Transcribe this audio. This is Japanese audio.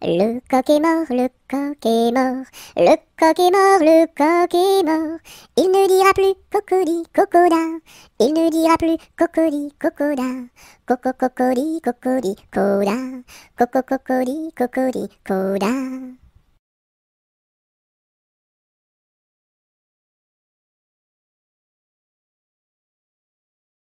ルッコキモ、ルッコキモ、ルッコキモ、ルッコキモ、イヌデアプル、ココリ、ココダ、イヌデアプル、ココリ、ココダ、ココココリ、ココリ、コーダ、ココココリ、ココリ、コーダ。